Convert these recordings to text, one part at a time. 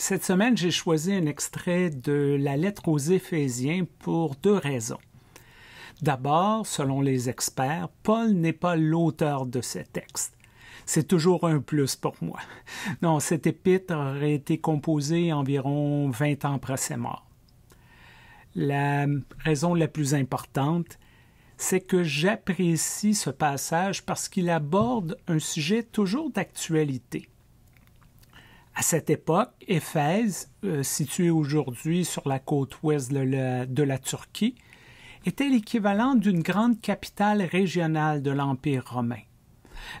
Cette semaine, j'ai choisi un extrait de la lettre aux Éphésiens pour deux raisons. D'abord, selon les experts, Paul n'est pas l'auteur de ce texte. C'est toujours un plus pour moi. Non, cet épître aurait été composée environ 20 ans après sa mort. La raison la plus importante, c'est que j'apprécie ce passage parce qu'il aborde un sujet toujours d'actualité. À cette époque, Éphèse, euh, située aujourd'hui sur la côte ouest de la Turquie, était l'équivalent d'une grande capitale régionale de l'Empire romain.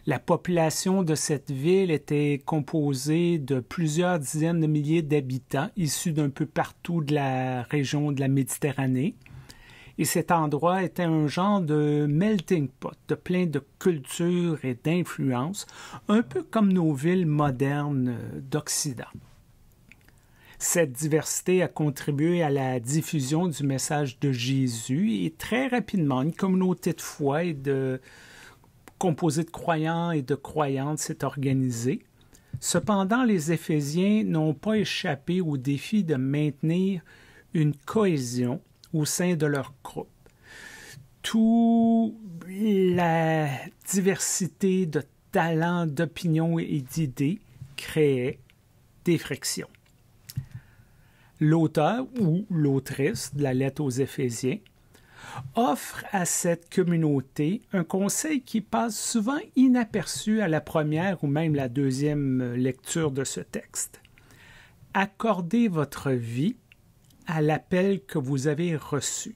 La population de cette ville était composée de plusieurs dizaines de milliers d'habitants issus d'un peu partout de la région de la Méditerranée, et cet endroit était un genre de melting pot, de plein de cultures et d'influences, un peu comme nos villes modernes euh, d'Occident. Cette diversité a contribué à la diffusion du message de Jésus et très rapidement, une communauté de foi et de composée de croyants et de croyantes s'est organisée. Cependant, les Éphésiens n'ont pas échappé au défi de maintenir une cohésion au sein de leur groupe. Toute la diversité de talents, d'opinions et d'idées créait des frictions. L'auteur ou l'autrice de la lettre aux Éphésiens offre à cette communauté un conseil qui passe souvent inaperçu à la première ou même la deuxième lecture de ce texte. Accordez votre vie l'appel que vous avez reçu.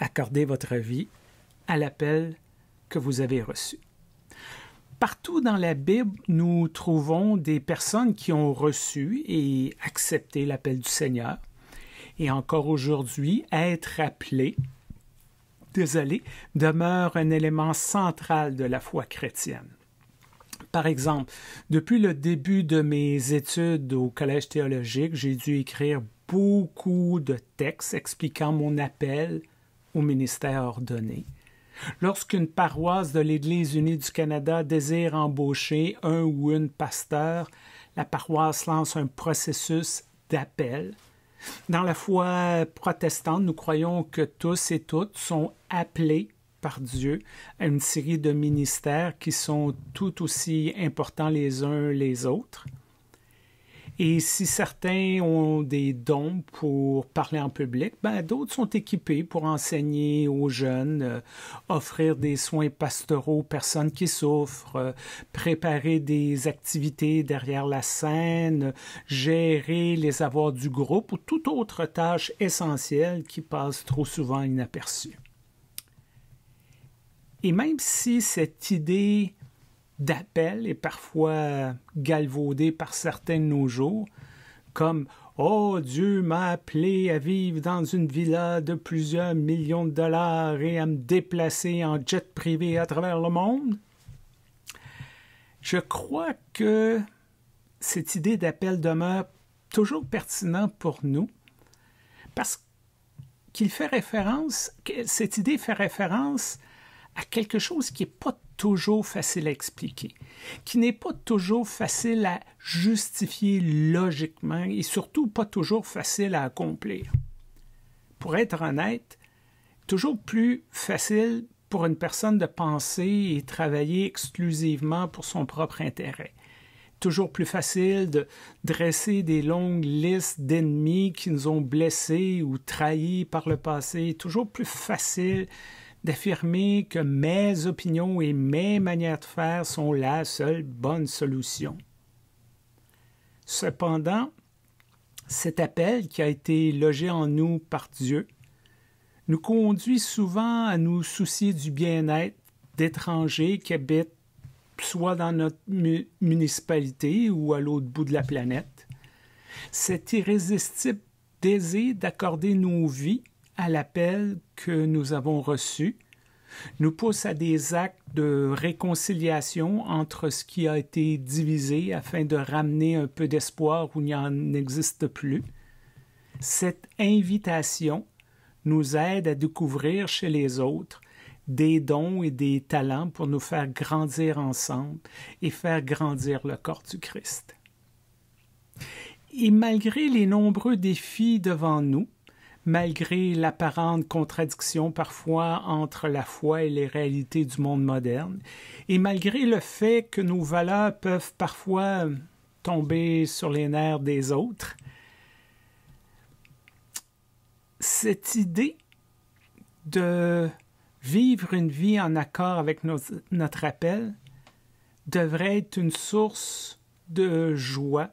Accordez votre vie à l'appel que vous avez reçu. Partout dans la Bible, nous trouvons des personnes qui ont reçu et accepté l'appel du Seigneur. Et encore aujourd'hui, être appelé, désolé, demeure un élément central de la foi chrétienne. Par exemple, depuis le début de mes études au collège théologique, j'ai dû écrire beaucoup de textes expliquant mon appel au ministère ordonné. Lorsqu'une paroisse de l'Église unie du Canada désire embaucher un ou une pasteur, la paroisse lance un processus d'appel. Dans la foi protestante, nous croyons que tous et toutes sont appelés par Dieu à une série de ministères qui sont tout aussi importants les uns les autres. Et si certains ont des dons pour parler en public, ben, d'autres sont équipés pour enseigner aux jeunes, euh, offrir des soins pastoraux aux personnes qui souffrent, euh, préparer des activités derrière la scène, gérer les avoirs du groupe ou toute autre tâche essentielle qui passe trop souvent inaperçue. Et même si cette idée d'appel et parfois galvaudé par certains de nos jours, comme Oh, Dieu m'a appelé à vivre dans une villa de plusieurs millions de dollars et à me déplacer en jet privé à travers le monde. Je crois que cette idée d'appel demeure toujours pertinente pour nous parce qu'il fait référence, cette idée fait référence à quelque chose qui n'est pas toujours facile à expliquer, qui n'est pas toujours facile à justifier logiquement et surtout pas toujours facile à accomplir. Pour être honnête, toujours plus facile pour une personne de penser et travailler exclusivement pour son propre intérêt. Toujours plus facile de dresser des longues listes d'ennemis qui nous ont blessés ou trahis par le passé. Toujours plus facile d'affirmer que mes opinions et mes manières de faire sont la seule bonne solution. Cependant, cet appel qui a été logé en nous par Dieu nous conduit souvent à nous soucier du bien-être d'étrangers qui habitent soit dans notre municipalité ou à l'autre bout de la planète. Cet irrésistible désir d'accorder nos vies à l'appel que nous avons reçu, nous pousse à des actes de réconciliation entre ce qui a été divisé afin de ramener un peu d'espoir où il n'y en existe plus. Cette invitation nous aide à découvrir chez les autres des dons et des talents pour nous faire grandir ensemble et faire grandir le corps du Christ. Et malgré les nombreux défis devant nous, malgré l'apparente contradiction parfois entre la foi et les réalités du monde moderne, et malgré le fait que nos valeurs peuvent parfois tomber sur les nerfs des autres, cette idée de vivre une vie en accord avec notre appel devrait être une source de joie,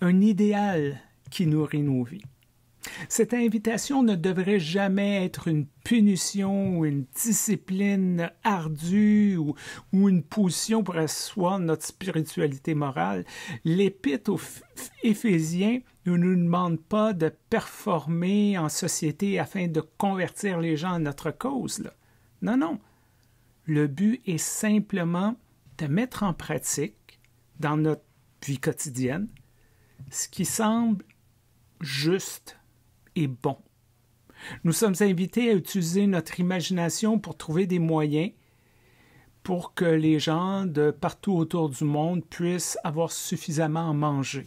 un idéal qui nourrit nos vies. Cette invitation ne devrait jamais être une punition ou une discipline ardue ou, une position pour asseoir notre spiritualité morale. L'épître aux Éphésiens ne nous demande pas de performer en société afin de convertir les gens à notre cause. Non, non. Le but est simplement de mettre en pratique dans notre vie quotidienne ce qui semble juste est bon. Nous sommes invités à utiliser notre imagination pour trouver des moyens pour que les gens de partout autour du monde puissent avoir suffisamment à manger.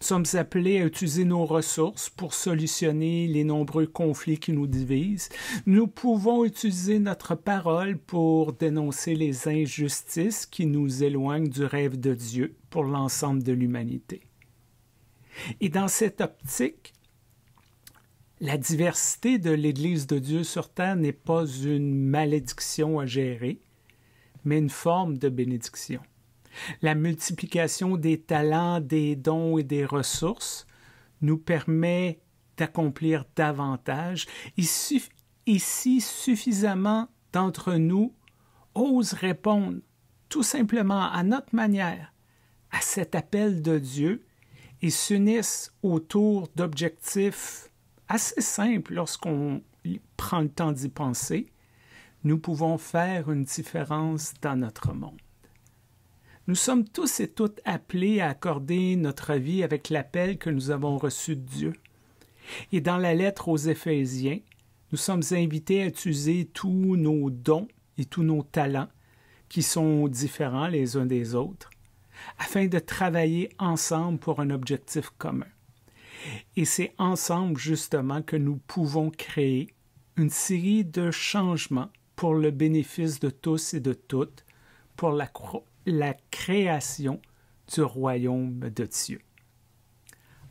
Nous sommes appelés à utiliser nos ressources pour solutionner les nombreux conflits qui nous divisent. Nous pouvons utiliser notre parole pour dénoncer les injustices qui nous éloignent du rêve de Dieu pour l'ensemble de l'humanité. Et dans cette optique, la diversité de l'Église de Dieu sur Terre n'est pas une malédiction à gérer, mais une forme de bénédiction. La multiplication des talents, des dons et des ressources nous permet d'accomplir davantage. Et si suffisamment d'entre nous osent répondre tout simplement à notre manière à cet appel de Dieu et s'unissent autour d'objectifs assez simple lorsqu'on prend le temps d'y penser, nous pouvons faire une différence dans notre monde. Nous sommes tous et toutes appelés à accorder notre vie avec l'appel que nous avons reçu de Dieu. Et dans la lettre aux Éphésiens, nous sommes invités à utiliser tous nos dons et tous nos talents qui sont différents les uns des autres, afin de travailler ensemble pour un objectif commun. Et c'est ensemble justement que nous pouvons créer une série de changements pour le bénéfice de tous et de toutes, pour la, création du royaume de Dieu.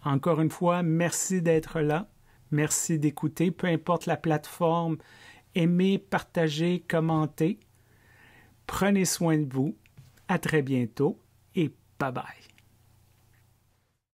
Encore une fois, merci d'être là, merci d'écouter, peu importe la plateforme, aimez, partagez, commentez. Prenez soin de vous, à très bientôt et bye bye.